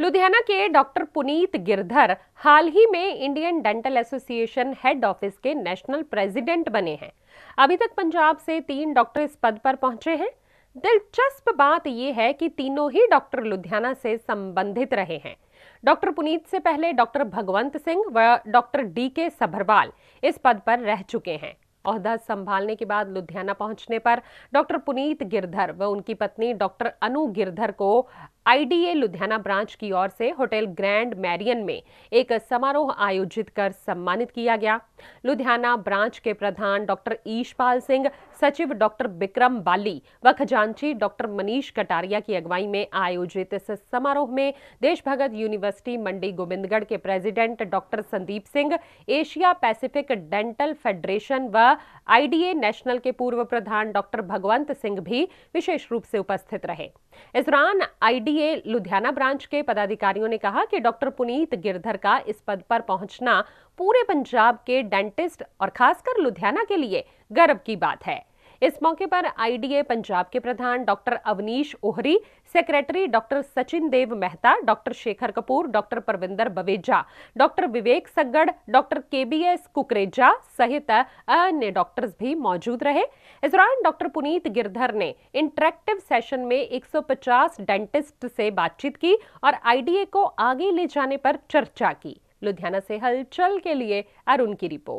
लुधियाना के डॉक्टर पुनीत गिरधर हाल ही में Indian dental association head office के नेशनल प्रेसिडेंट बने हैं अभी तक पंजाब से तीन डॉक्टर इस पद पर पहुंचे हैं दिलचस्प बात यह है कि तीनों ही डॉक्टर लुधियाना से संबंधित रहे हैं डॉक्टर पुनीत से पहले डॉक्टर भगवंत सिंह व डॉक्टर डी के सभरवाल इस पद पर रह चुके हैं औहदा संभालने के बाद लुधियाना पहुंचने पर डॉक्टर पुनीत गिरधर व उनकी पत्नी डॉक्टर अनु गिरधर को आईडीए लुधियाना ब्रांच की ओर से होटल ग्रैंड मैरियन में एक समारोह आयोजित कर सम्मानित किया गया लुधियाना ब्रांच के प्रधान डॉक्टर ईशपाल सिंह सचिव डॉक्टर बिक्रम बाली व खजांची डॉक्टर मनीष कटारिया की अगुवाई में आयोजित इस समारोह में देशभगत यूनिवर्सिटी मंडी गोविंदगढ़ के president doctor Sandeep Singh Asia Pacific dental federation व आईडीए नेशनल के पूर्व प्रधान डॉक्टर भगवंत सिंह भी विशेष रूप से उपस्थित रहे इस दौरान आईडीए लुधियाना ब्रांच के पदाधिकारियों ने कहा कि डॉक्टर पुनीत गिरधर का इस पद पर पहुंचना पूरे पंजाब के डेंटिस्ट और खासकर लुधियाना के लिए गर्व की बात है इस मौके पर आईडीए पंजाब के प्रधान doctor Avneesh Ohri secretary doctor Sachin Dev Mehta doctor Shekhar Kapoor doctor Parvinder Baweja doctor Vivek Saggar doctor KBS Kukreja सहित अन्य डॉक्टर्स भी मौजूद रहे इस दौरान डॉक्टर पुनीत गिरधर ने इंटरेक्टिव सेशन में 150 डेंटिस्ट से बातचीत की और आईडीए को आगे ले जाने पर चर्चा की लुधियाना से हलचल के लिए अरुण की रिपोर्ट